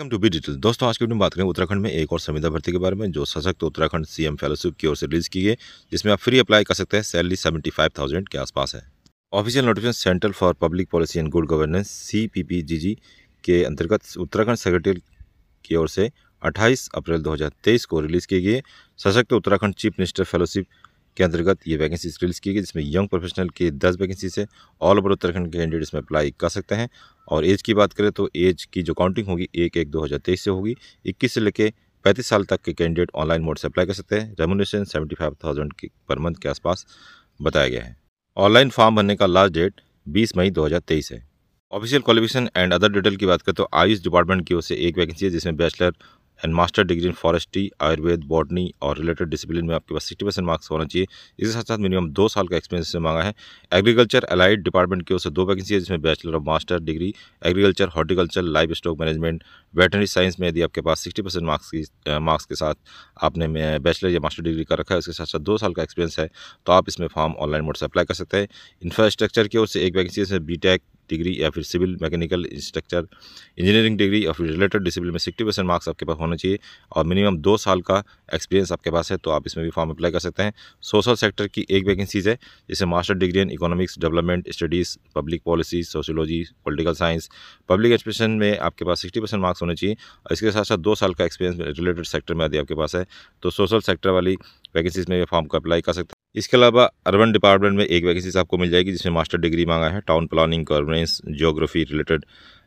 welcome to be detail दोस्तों आज की वीडियो में बात करें उत्तराखंड में एक और संविदा भर्ती के बारे में जो सशक्त उत्तराखंड सीएम फेलोशिप की ओर से रिलीज की गई जिसमें आप फ्री अप्लाई कर सकते हैं सैलरी सेवेंटी फाइव थाउजेंड के आसपास है official notification centre for public policy and good governance C के अंतर्गत उत्तराखंड सेक्रेटरी की ओर से अट्ठाईस अप्रैल दो को रिलीज़ की गई सशक्त उत्तराखंड चीफ मिनिस्टर फेलोशिप के अंतर्गत ये वैकेंसीज रिलीज़ की गई जिसमें यंग प्रोफेशनल के दस वैकेंसीज है ऑल ओवर उत्तराखंड के कैंडिडेट्स में अप्लाई कर सकते हैं और एज की बात करें तो एज की जो काउंटिंग होगी एक एक दो हज़ार तेईस से होगी इक्कीस से लेकर पैंतीस साल तक के कैंडिडेट ऑनलाइन मोड से अप्लाई कर सकते हैं remuneration seventy five thousand per month के आसपास बताया गया है ऑनलाइन फॉर्म भरने का लास्ट डेट बीस मई दो हज़ार तेईस है official qualification and other detail की बात करें तो आयुष डिपार्टमेंट की ओर से एक वैकेंसी है जिसमें bachelor and master degree in forestry Ayurveda botany और रिलेटेड डिसिप्लिन में आपके पास सिक्सटी परसेंट मार्क्स होना चाहिए इसके साथ साथ मिनिमम दो साल का एक्सपीरियंस इसमें मांगा है एग्रीकल्चर अलाइड डिपार्टमेंट की ओर से दो वैकेंसी है जिसमें bachelor of master degree agriculture horticulture livestock management veterinary science में यदि आपके पास सिक्सटी परसेंट मार्क्स की मार्क्स के साथ आपने बैचलर या मास्टर डिग्री कर रखा है उसके साथ साथ दो साल का एक्सपीरियंस है तो आप इसमें फॉर्म ऑनलाइन मोड से अप्लाई कर सकते हैं इंफ्रास्ट्रक्चर की ओर से एक वैकेंसी है बी टेक डिग्री या फिर civil mechanical structure engineering degree या फिर रिलेटेड डिसिप्लिन में सिक्सटी परसेंट मार्क्स आपके पास होना चाहिए और मिनिमम दो साल का एक्सपीरियंस आपके पास है तो आप इसमें भी फॉर्म अप्लाई कर सकते हैं सोशल सेक्टर की एक वैकेंसीज है जैसे master degree in economics development studies public policy sociology political science public education में आपके पास सिक्सटी परसेंट मार्क्स होने चाहिए और इसके साथ साथ दो साल का एक्सपीरियंस रिलेटेड सेक्टर में यदि आपके पास है तो सोशल सेक्टर वाली वैकेंसीज में फॉर्म को अप्लाई कर सकते हैं इसके अलावा अर्बन डिपार्टमेंट में एक वैकेंसी आपको मिल जाएगी जिसमें मास्टर डिग्री मांगा है town planning governance geography related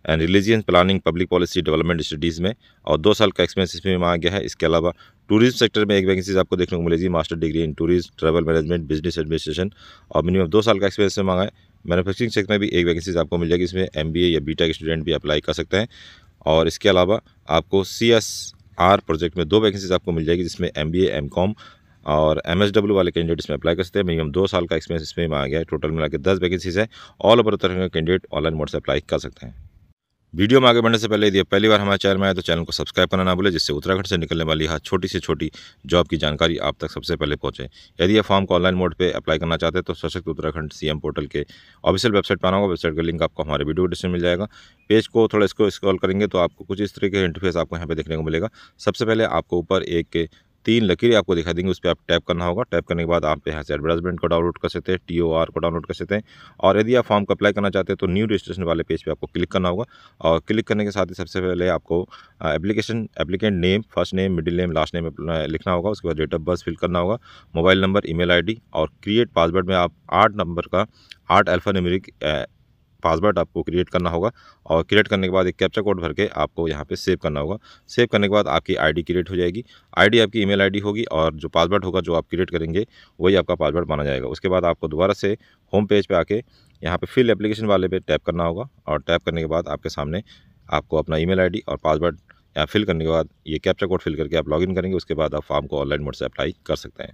and religion planning public policy development studies में और दो साल का एक्सपीरियंस इसमें मांगा गया है इसके अलावा टूरिज्म सेक्टर में एक वैकेंसी आपको देखने को मिलेगी master degree in tourism travel management business administration और मिनिमम दो साल का एक्सपीरियंस में मांगा है मैनुफैक्चरिंग सेक्टर में भी एक वैकेंसी आपको मिल जाएगी इसमें एम या बी स्टूडेंट भी अप्लाई कर सकते हैं और इसके अलावा आपको सी आर प्रोजेक्ट में दो वैकेंसीज आपको मिल जाएगी जिसमें एम बी एम कॉम और एम एस डब्ल्यू वाले कैंडिडेट इसमें अप्लाई कर सकते हैं मिनिमम दो साल का एक्सपीरियंस इसमें आ गया है टोटल मिला के दस वैकेंसीज है ऑल ओवर तरह के कैंडिडेट ऑनलाइन मोड से अप्लाई कर सकते हैं वीडियो में आगे बढ़ने से पहले यदि पहली बार हमारे चैनल में आए तो चैनल को सब्सक्राइब करना ना भूलें जिससे उत्तराखंड से निकलने वाली हर छोटी से छोटी जॉब की जानकारी आप तक सबसे पहले पहुंचे यदि यह फॉर्म को ऑनलाइन मोड पे अप्लाई करना चाहते हैं तो सशक्त उत्तराखंड सीएम पोर्टल के ऑफिशियल वेबसाइट पर आना होगा वेबसाइट का लिंक आपको हमारे वीडियो डिस्क्रिप्शन मिल जाएगा पेज को थोड़ा इसको स्क्रॉल करेंगे तो आपको कुछ इस तरीके का इंटरफेस आपको यहाँ पर देखने को मिलेगा सबसे पहले आपको ऊपर एक तीन लकीरें आपको दिखाई देंगे उस पर आप टैप करना होगा टैप करने के बाद आप यहाँ से एडवर्टाइजमेंट को डाउनलोड कर सकते हैं टी ओ आर को डाउनलोड कर सकते हैं और यदि आप फॉर्म को अप्लाई करना चाहते हैं तो न्यू रजिस्ट्रेशन वाले पेज पे आपको क्लिक करना होगा और क्लिक करने के साथ ही सबसे पहले आपको application applicant name first name middle name last name लिखना होगा उसके बाद डेट ऑफ बर्थ फिल करना होगा मोबाइल नंबर ई मेल और क्रिएट पासवर्ड में आप आठ नंबर का आठ अल्फा न्यूमरिक पासवर्ड आपको क्रिएट करना होगा और क्रिएट करने के बाद एक कैप्चा कोड भर के आपको यहाँ पे सेव करना होगा सेव करने के बाद आपकी आईडी क्रिएट हो जाएगी आईडी आपकी ईमेल आईडी होगी और जो पासवर्ड होगा जो आप क्रिएट करेंगे वही आपका पासवर्ड माना जाएगा उसके बाद आपको दोबारा से होम पेज पर आके यहाँ पर फिल एप्लीकेशन वाले पर टैप करना होगा और टैप करने के बाद आपके सामने आपको अपना ई मेल और पासवर्ड यहाँ फिल करने के बाद ये कैप्चा कोड फिल करके आप लॉगिन करेंगे उसके बाद आप फॉर्म को ऑनलाइन मोड से अप्लाई कर सकते हैं